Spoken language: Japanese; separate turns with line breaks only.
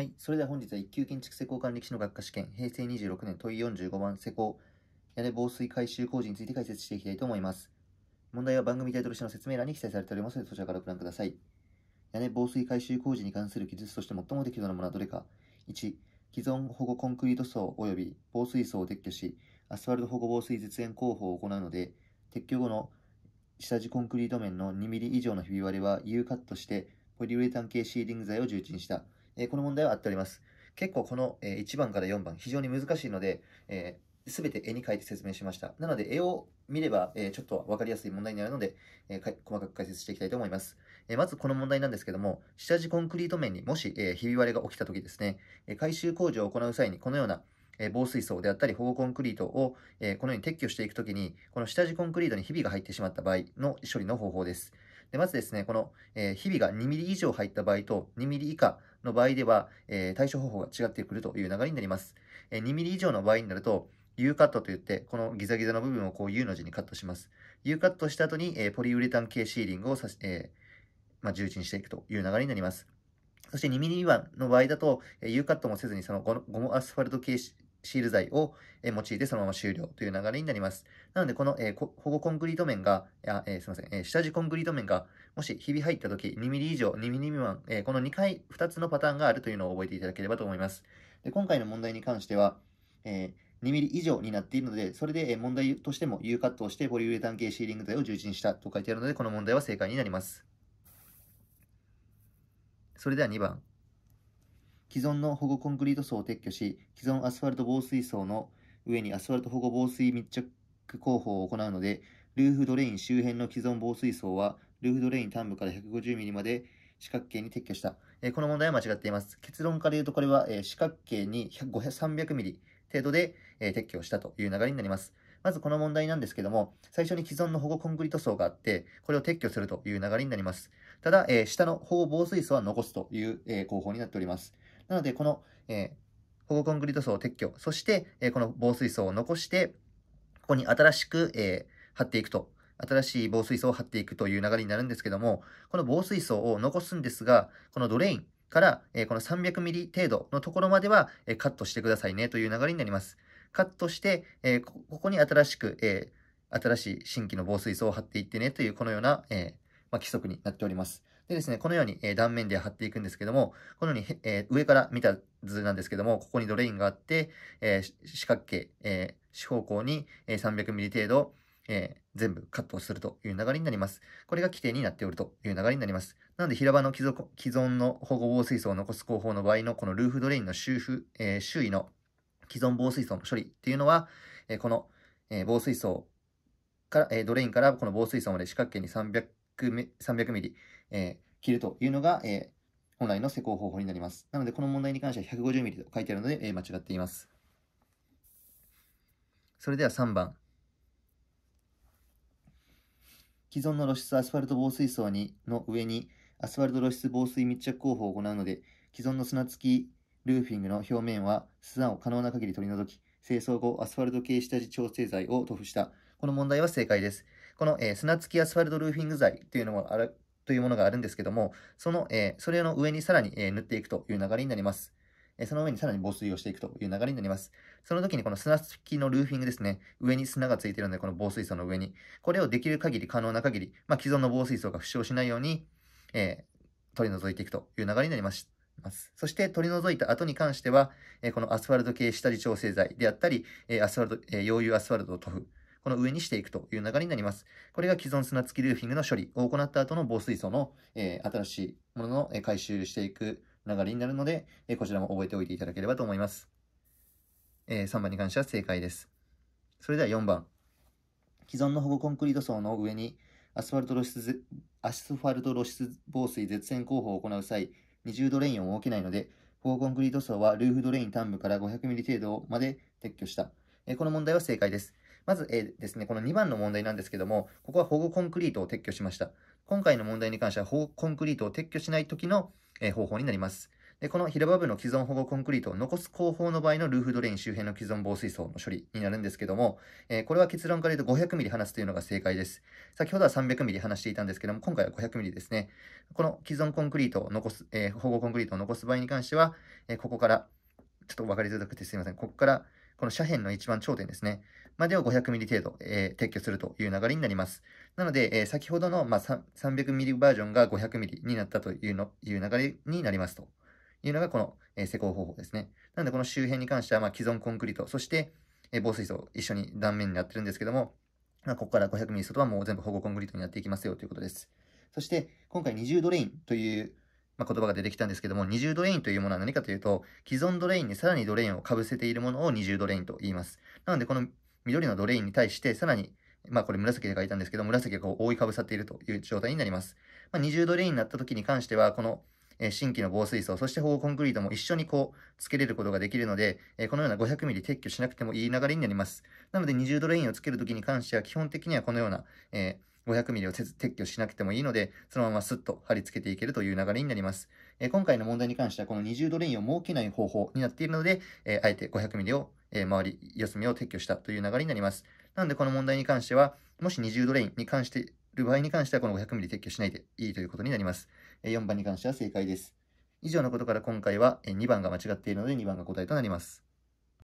はい。それでは本日は1級建築施工管理士の学科試験、平成26年問い45番施工、屋根防水改修工事について解説していきたいと思います。問題は番組タイトル下の説明欄に記載されておりますので、そちらからご覧ください。屋根防水改修工事に関する記述として最も適度なものはどれか。1、既存保護コンクリート層及び防水層を撤去し、アスファルト保護防水絶縁工法を行うので、撤去後の下地コンクリート面の2ミリ以上のひび割れは U カットして、ポリウレタン系シーリング材を重鎮した。えこの問題は合っております。結構この、え1番から4番、非常に難しいので、えー、全て絵に描いて説明しました。なので、絵を見れば、えちょっと分かりやすい問題になるので、え細かく解説していきたいと思います。えまずこの問題なんですけども、下地コンクリート面にもし、えひび割れが起きた時ですね、え回収工事を行う際にこのような防水層であったり保護コンクリートをこのように撤去していくときに、この下地コンクリートにひびが入ってしまった場合の処理の方法です。でまずですね、この、えー、日々が2ミリ以上入った場合と2ミリ以下の場合では、えー、対処方法が違ってくるという流れになります。えー、2ミリ以上の場合になると、U カットといって、このギザギザの部分をこう U の字にカットします。U カットした後に、えー、ポリウレタン系シーリングをさえー、まあ、重鎮していくという流れになります。そして2ミリ未満の場合だと、U カットもせずにそのゴムアスファルト系シール剤を用いてそのまま終了という流れになります。なので、この、えー、保護コンクリート面が、あえー、すみません、えー、下地コンクリート面が、もしひび入った時、2ミリ以上、2ミリ未満、えー、この2回、2つのパターンがあるというのを覚えていただければと思います。で今回の問題に関しては、えー、2ミリ以上になっているので、それで問題としても U カットをしてポリウレタン系シーリング剤を充実したと書いてあるので、この問題は正解になります。それでは2番。既存の保護コンクリート層を撤去し、既存アスファルト防水層の上にアスファルト保護防水密着工法を行うので、ルーフドレイン周辺の既存防水層は、ルーフドレイン端部から1 5 0ミリまで四角形に撤去した。えー、この問題は間違っています。結論から言うとこれは、えー、四角形に3 0 0ミリ程度で、えー、撤去したという流れになります。まずこの問題なんですけども、最初に既存の保護コンクリート層があって、これを撤去するという流れになります。ただ、えー、下の保護防水層は残すという、えー、工法になっております。なので、この、えー、保護コンクリート層を撤去、そして、えー、この防水層を残して、ここに新しく、えー、貼っていくと。新しい防水層を貼っていくという流れになるんですけども、この防水層を残すんですが、このドレインから、えー、この300ミリ程度のところまでは、えー、カットしてくださいねという流れになります。カットして、えー、ここに新しく、え新しい新規の防水層を貼っていってねという、このような、えまあ、規則になっております。でですね、このように、え断面で貼っていくんですけども、このように、え上から見た図なんですけども、ここにドレインがあって、え四角形、え四方向に、え 300mm 程度、えー、全部カットするという流れになります。これが規定になっておるという流れになります。なので平場の既存の保護防水槽を残す工法の場合のこのルーフドレインの修復、えー、周囲の既存防水槽の処理っていうのは、えー、この、え防水槽から、えドレインからこの防水槽まで四角形に300 300mm えー、切るというのが、えー、本来の施工方法になります。なので、この問題に関しては 150mm と書いてあるので、えー、間違っています。それでは3番。既存の露出アスファルト防水層にの上にアスファルト露出防水密着工法を行うので、既存の砂付きルーフィングの表面は砂を可能な限り取り除き、清掃後アスファルト系下地調整剤を塗布した。この問題は正解です。この、えー、砂付きアスファルトルーフィング剤というのもというものがあるんですけども、その、えー、それの上にさらに、えー、塗っていくという流れになります。えー、その上にさらに防水をしていくという流れになります。その時にこの砂付きのルーフィングですね、上に砂がついてるので、この防水層の上に、これをできる限り、可能な限り、まあ、既存の防水層が負傷しないように、え取り除いていくという流れになります。そして取り除いた後に関しては、このアスファルト系下地調整剤であったり、アスファルト、溶融アスファルトを。塗布この上にしていくという流れになります。これが既存砂付きルーフィングの処理を行った後の防水層の、えー、新しいものの、え回収していく流れになるので、えこちらも覚えておいていただければと思います。え3番に関しては正解です。それでは4番。既存の保護コンクリート層の上にアスファルト露出、アスファルト露出防水絶縁工法を行う際、20ドレインを設けないので、保護コンクリート層はルーフドレイン端部から 500mm 程度まで撤去した。えこの問題は正解です。まず、えー、ですね、この2番の問題なんですけども、ここは保護コンクリートを撤去しました。今回の問題に関しては保護コンクリートを撤去しないときの、えー、方法になります。で、この平場部の既存保護コンクリートを残す工法の場合のルーフドレイン周辺の既存防水層の処理になるんですけども、えー、これは結論から言うと5 0 0ミリ離すというのが正解です。先ほどは3 0 0ミリ離していたんですけども、今回は5 0 0ミリですね。この既存コンクリートを残す、えー、保護コンクリートを残す場合に関しては、えー、ここから、ちょっと分かりづらくてすいません。ここから、この斜辺の一番頂点ですね。までを 500mm 程度、えー、撤去するという流れになります。なので、えー、先ほどの、まあ、3 0 0 m リバージョンが 500mm になったというのいう流れになりますというのがこの、えー、施工方法ですね。なので、この周辺に関しては、まあ、既存コンクリート、そして、えー、防水層一緒に断面になってるんですけども、まあ、ここから5 0 0 m リ。外はもう全部保護コンクリートになっていきますよということです。そして、今回20ドレインというまあ、言葉が出てきたんですけども、20ドレインというものは何かというと、既存ドレインにさらにドレインをかぶせているものを20ドレインと言います。なので、この緑のドレインに対して、さらに、まあこれ紫で書いたんですけど、紫がこう覆いかぶさっているという状態になります。まあ、20ドレインになった時に関しては、この新規の防水層、そして保護コンクリートも一緒にこう、つけれることができるので、このような5 0 0ミリ撤去しなくてもいい流れになります。なので20ドレインをつけるときに関しては、基本的にはこのような、えー、5 0 0ミリを撤去しなくてもいいので、そのままスッと貼り付けていけるという流れになります。えー、今回の問題に関しては、この20ドレインを設けない方法になっているので、えー、あえて5 0 0ミリをえー、周り休みを撤去したという流れになります。なので、この問題に関しては、もし20度レインに関している場合に関しては、この500ミリ撤去しないでいいということになります。え4番に関しては正解です。以上のことから今回はえ2番が間違っているので2番が答えとなります。